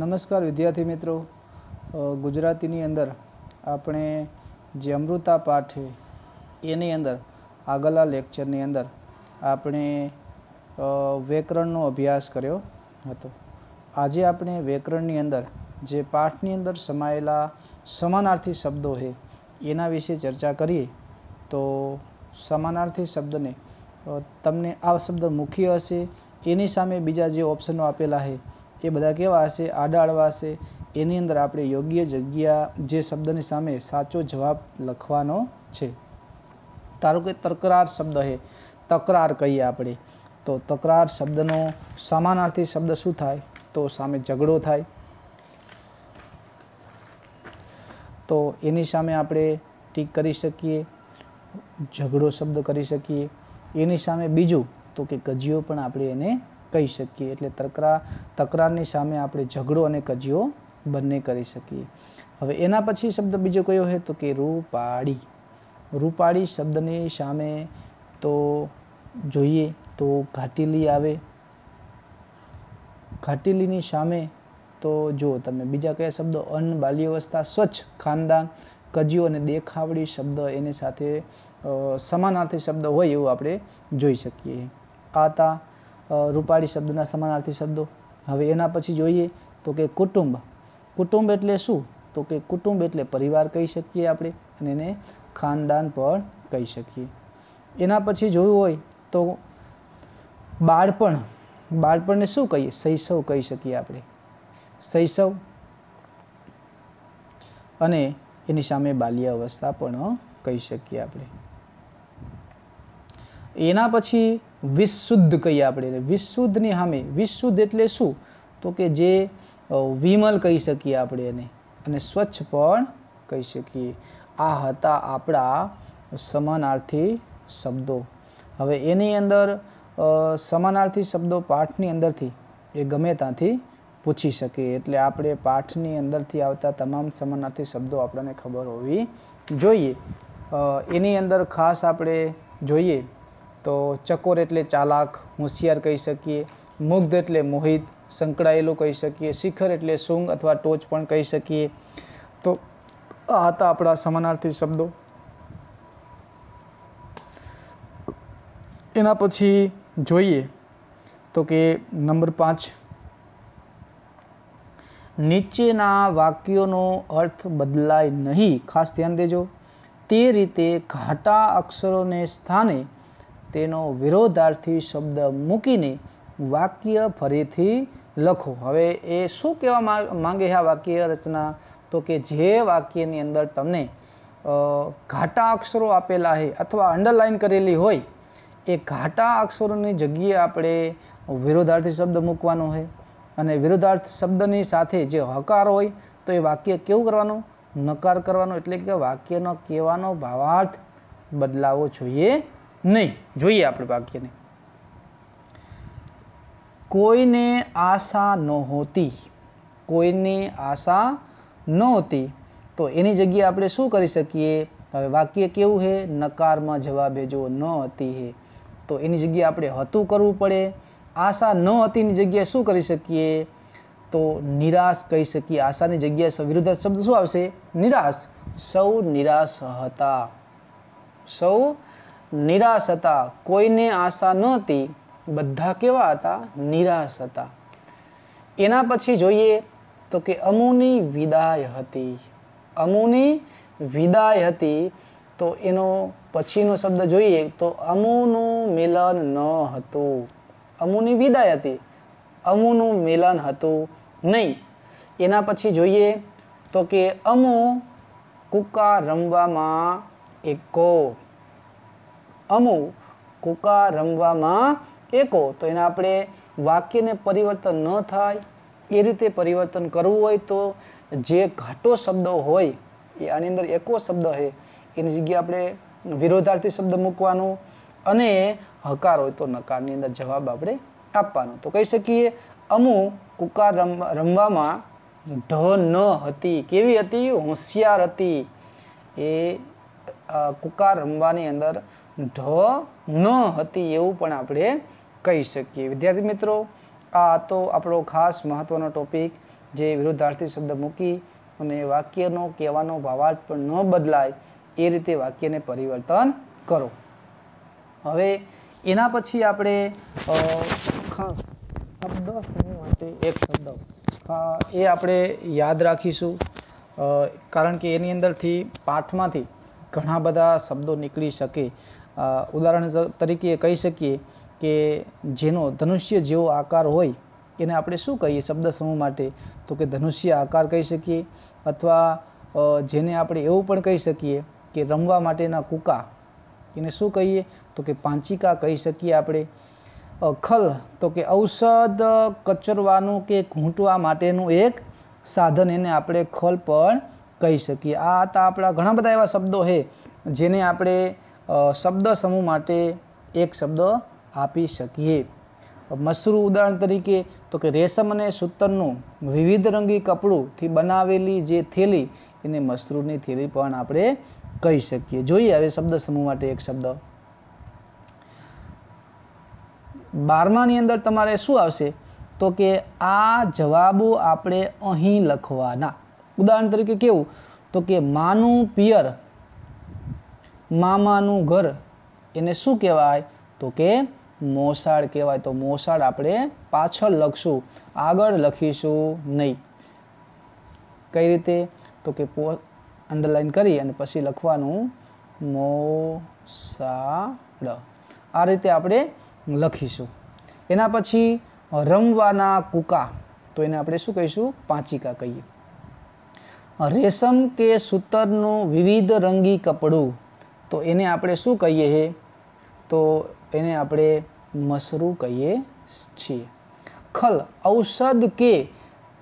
નમસ્કાર વિદ્યાર્થી મિત્રો ગુજરાતીની અંદર આપણે જે અમૃતા પાઠ છે એની અંદર આગલા લેક્ચરની અંદર આપણે વ્યાકરણનો અભ્યાસ કર્યો હતો આજે આપણે વ્યાકરણની અંદર જે પાઠની અંદર સમાયેલા સમાનાર્થી શબ્દો છે એના વિશે ચર્ચા કરીએ તો સમાનાર્થી શબ્દને તમને આ શબ્દ મુખ્ય હશે એની સામે બીજા જે ઓપ્શનો આપેલા છે એ બધા કેવા હશે આડાળવા હશે એની અંદર આપણે યોગ્ય જગ્યા જે શબ્દની સામે સાચો જવાબ લખવાનો છે ધારો કે તકરાર શબ્દ છે તકરાર કહીએ આપણે તો તકરાર શબ્દનો સમાનાર્થી શબ્દ શું થાય તો સામે ઝઘડો થાય તો એની સામે આપણે ટીક કરી શકીએ ઝઘડો શબ્દ કરી શકીએ એની સામે બીજું તો કે કજિયો પણ આપણે એને કહી શકીએ એટલે તકરાર તકરારની સામે આપણે ઝઘડો અને કજિયો બંને કરી શકીએ હવે એના પછી શબ્દ બીજો કયો હોય તો કે રૂપાળી રૂપાળી શબ્દની સામે તો જોઈએ તો ઘાટીલી આવે ઘાટીલીની સામે તો જો તમે બીજા કયા શબ્દો અન્ન બાલ્યાવસ્થા સ્વચ્છ ખાનદાન કજિયો અને દેખાવડી શબ્દ એની સાથે સમાનાર્થી શબ્દ હોય એવું આપણે જોઈ શકીએ કાતા રૂપાળી શબ્દના સમાનાર્થી શબ્દો હવે એના પછી જોઈએ તો કે કુટુંબ કુટુંબ એટલે શું તો કે કુટુંબ એટલે પરિવાર કહી શકીએ આપણે અને એને ખાનદાન પણ કહી શકીએ એના પછી જોયું હોય તો બાળપણ બાળપણને શું કહીએ શૈશવ કહી શકીએ આપણે શૈશવ અને એની સામે અવસ્થા પણ કહી શકીએ આપણે એના પછી વિશુદ્ધ કહીએ આપણે એટલે વિશુદ્ધની સામે વિશુદ્ધ એટલે શું તો કે જે વિમલ કહી શકીએ આપણે એને અને સ્વચ્છ પણ કહી શકીએ આ હતા આપણા સમાનાર્થી શબ્દો હવે એની અંદર સમાનાર્થી શબ્દો પાઠની અંદરથી એ ગમે ત્યાંથી પૂછી શકે એટલે આપણે પાઠની અંદરથી આવતા તમામ સમાનાર્થી શબ્દો આપણને ખબર હોવી જોઈએ એની અંદર ખાસ આપણે જોઈએ તો ચકોર એટલે ચાલાક હોશિયાર કહી શકીએ મુગ્ધ એટલે મોહિત સંકળાયેલું કહી શકીએ શિખર એટલે સૂંગ અથવા ટોચ પણ કહી શકીએ તો આ હતા આપણા સમાનાર્થી શબ્દો એના પછી જોઈએ તો કે નંબર પાંચ નીચેના વાક્યોનો અર્થ બદલાય નહીં ખાસ ધ્યાન દેજો તે રીતે ઘાટા અક્ષરોને સ્થાને તેનો વિરોધાર્થી શબ્દ મૂકીને વાક્ય ફરીથી લખો હવે એ શું કહેવા માંગે છે આ વાક્ય રચના તો કે જે વાક્યની અંદર તમને ઘાટા અક્ષરો આપેલા છે અથવા અંડરલાઇન કરેલી હોય એ ઘાટા અક્ષરોની જગ્યાએ આપણે વિરોધાર્થી શબ્દ મૂકવાનો હોય અને વિરોધાર્થ શબ્દની સાથે જે હકાર હોય તો એ વાક્ય કેવું કરવાનું નકાર કરવાનો એટલે કે વાક્યનો કહેવાનો ભાવાર્થ બદલાવો જોઈએ નહીં જોઈએ આપણે વાક્યને કોઈને આશા નહોતી કોઈને આશા નહોતી તો એની જગ્યાએ આપણે શું કરી શકીએ હવે વાક્ય કેવું છે નકારમાં જવાબે જો ન હતી હે તો એની જગ્યાએ આપણે હતું કરવું પડે આશા ન હતીની જગ્યાએ શું કરી શકીએ તો નિરાશ કહી શકીએ આશાની જગ્યાએ વિરુદ્ધ શબ્દ શું આવશે નિરાશ સૌ નિરાશ હતા સૌ નિરાશ હતા કોઈને આશા નહોતી બધા કેવા હતા નિરાશ હતા એના પછી જોઈએ તો કે અમુની વિદાય હતી અમુની વિદાય હતી તો એનો પછીનો શબ્દ જોઈએ તો અમુનું મિલન ન હતું અમુની વિદાય હતી અમુનું મિલન હતું નહીં એના પછી જોઈએ તો કે અમુ કુકા રમવામાં એકો અમુક કુકા રમવામાં એકો તો એને આપણે વાક્યને પરિવર્તન ન થાય એ રીતે પરિવર્તન કરવું હોય તો જે ઘાટો શબ્દો હોય એ આની અંદર એકો શબ્દ છે એની જગ્યાએ આપણે વિરોધાર્થી શબ્દ મૂકવાનો અને હકાર હોય તો નકારની અંદર જવાબ આપણે આપવાનો તો કહી શકીએ અમુક કુકાર રમવામાં ઢ ન હતી કેવી હતી હોશિયાર હતી એ કુકાર રમવાની અંદર ઢ ન હતી એવું પણ આપણે કહી શકીએ વિદ્યાર્થી મિત્રો આ હતો આપણો ખાસ મહત્વનો ટોપિક જે વિરુદ્ધાર્થી શબ્દ મૂકી અને વાક્યનો કહેવાનો ભાવાર્થ પણ ન બદલાય એ રીતે વાક્યને પરિવર્તન કરો હવે એના પછી આપણે ખાસ શબ્દ માટે એક શબ્દ એ આપણે યાદ રાખીશું કારણ કે એની અંદરથી પાઠમાંથી ઘણા બધા શબ્દો નીકળી શકે ઉદાહરણ તરીકે કહી શકીએ કે જેનો ધનુષ્ય જેવો આકાર હોય એને આપણે શું કહીએ શબ્દ સમૂહ માટે તો કે ધનુષ્ય આકાર કહી શકીએ અથવા જેને આપણે એવું પણ કહી શકીએ કે રમવા માટેના કૂકા એને શું કહીએ તો કે પાંચિકા કહી શકીએ આપણે ખલ તો કે ઔષધ કચરવાનું કે ઘૂંટવા માટેનું એક સાધન એને આપણે ખલ પણ કહી શકીએ આ હતા આપણા ઘણા બધા એવા શબ્દો છે જેને આપણે શબ્દ સમૂહ માટે એક શબ્દ આપી શકીએ મસરૂ ઉદાહરણ તરીકે તો કે રેશમ અને સૂતરનું વિવિધ રંગી કપડુંથી બનાવેલી જે થેલી એને મસરૂની થેલી પણ આપણે કહી શકીએ જોઈએ હવે શબ્દ સમૂહ માટે એક શબ્દ બારમાની અંદર તમારે શું આવશે તો કે આ જવાબો આપણે અહીં લખવાના ઉદાહરણ તરીકે કેવું તો કે માનું પિયર મામાનું ઘર એને શું કહેવાય તો કે મોસાળ કહેવાય તો મોસાળ આપણે પાછળ લખશું આગળ લખીશું નહીં કઈ રીતે તો કે પો અંડરલાઈન કરી અને પછી લખવાનું મોસાળ આ રીતે આપણે લખીશું એના પછી રમવાના કુકા તો એને આપણે શું કહીશું પાંચિકા કહીએ રેશમ કે સૂતરનું વિવિધ રંગી કપડું તો એને આપણે શું કહીએ છે તો એને આપણે મસરૂ કહીએ છીએ ખલ ઔષધ કે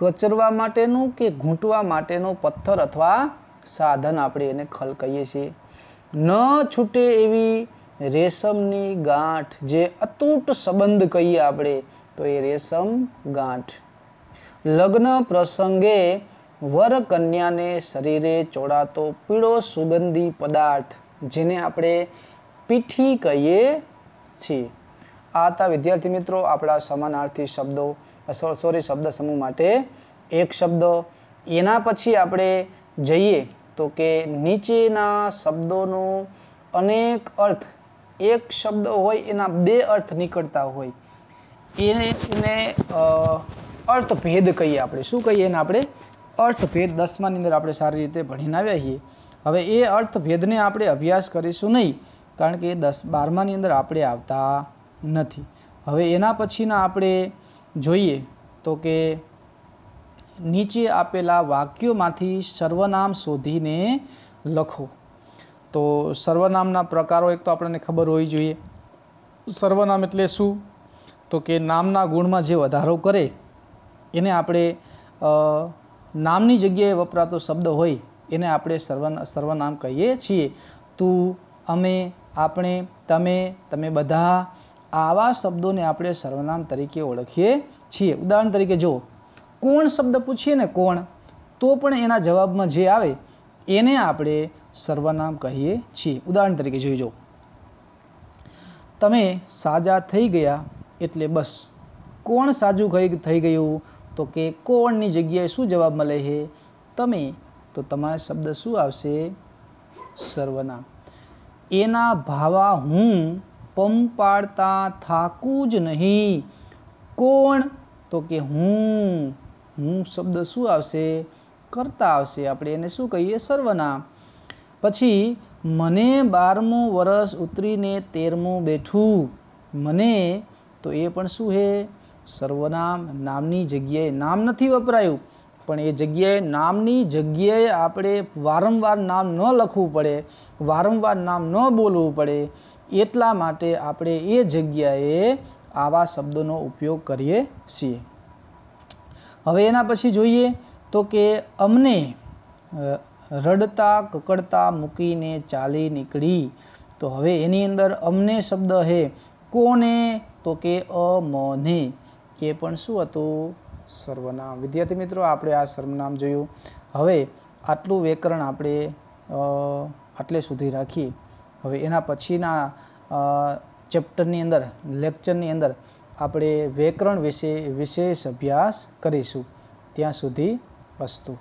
કચરવા માટેનું કે ઘૂંટવા માટેનો પથ્થર અથવા સાધન આપણે એને ખલ કહીએ છીએ ન છૂટે એવી રેશમની ગાંઠ જે અતૂટ સંબંધ કહીએ આપણે તો એ રેશમ ગાંઠ લગ્ન પ્રસંગે વર કન્યાને શરીરે ચોડાતો પીળો સુગંધી પદાર્થ જેને આપણે પીઠી કહીએ છીએ આ હતા વિદ્યાર્થી મિત્રો આપણા સમાનાર્થી શબ્દો સોરી શબ્દ સમૂહ માટે એક શબ્દ એના પછી આપણે જઈએ તો કે નીચેના શબ્દોનો અનેક અર્થ એક શબ્દ હોય એના બે અર્થ નીકળતા હોય એને અર્થભેદ કહીએ આપણે શું કહીએ એને આપણે અર્થભેદ દસમાની અંદર આપણે સારી રીતે ભણીને આવ્યા છીએ હવે એ અર્થભેદને આપણે અભ્યાસ કરીશું નહીં કારણ કે દસ બારમાની અંદર આપણે આવતા નથી હવે એના પછીના આપણે જોઈએ તો કે નીચે આપેલા વાક્યોમાંથી સર્વનામ શોધીને લખો તો સર્વનામના પ્રકારો એક તો આપણને ખબર હોવી જોઈએ સર્વનામ એટલે શું તો કે નામના ગુણમાં જે વધારો કરે એને આપણે નામની જગ્યાએ વપરાતો શબ્દ હોય એને આપણે સર્વ સર્વનામ કહીએ છીએ તું અમે આપણે તમે તમે બધા આવા શબ્દોને આપણે સર્વનામ તરીકે ઓળખીએ છીએ ઉદાહરણ તરીકે જો કોણ શબ્દ પૂછીએ ને કોણ તો પણ એના જવાબમાં જે આવે એને આપણે સર્વનામ કહીએ છીએ ઉદાહરણ તરીકે જોઈ જોઈજો તમે સાજા થઈ ગયા એટલે બસ કોણ સાજું થઈ ગયું તો કે કોણની જગ્યાએ શું જવાબ મળે છે તમે તો તમારે શબ્દ શું આવશે સર્વનામ એના ભાવા હું પંપાડતા થાકું જ નહીં કોણ તો કે હું હું શબ્દ શું આવશે કરતા આવશે આપણે એને શું કહીએ સર્વનામ પછી મને બારમું વરસ ઉતરીને તેરમું બેઠું મને તો એ પણ શું હે સર્વનામ નામની જગ્યાએ નામ નથી વપરાયું પણ એ જગ્યાએ નામની જગ્યાએ આપણે વારંવાર નામ ન લખવું પડે વારંવાર નામ ન બોલવું પડે એટલા માટે આપણે એ જગ્યાએ આવા શબ્દોનો ઉપયોગ કરીએ છીએ હવે એના પછી જોઈએ તો કે અમને રડતા કકડતા મૂકીને ચાલી નીકળી તો હવે એની અંદર અમને શબ્દ હે કોને તો કે અમને એ પણ શું હતું સર્વનામ વિદ્યાર્થી મિત્રો આપણે આ સર્વનામ જોયું હવે આટલું વ્યાકરણ આપણે આટલે સુધી રાખી હવે એના પછીના ચેપ્ટરની અંદર લેક્ચરની અંદર આપણે વ્યાકરણ વિશે વિશેષ અભ્યાસ કરીશું ત્યાં સુધી વસ્તુ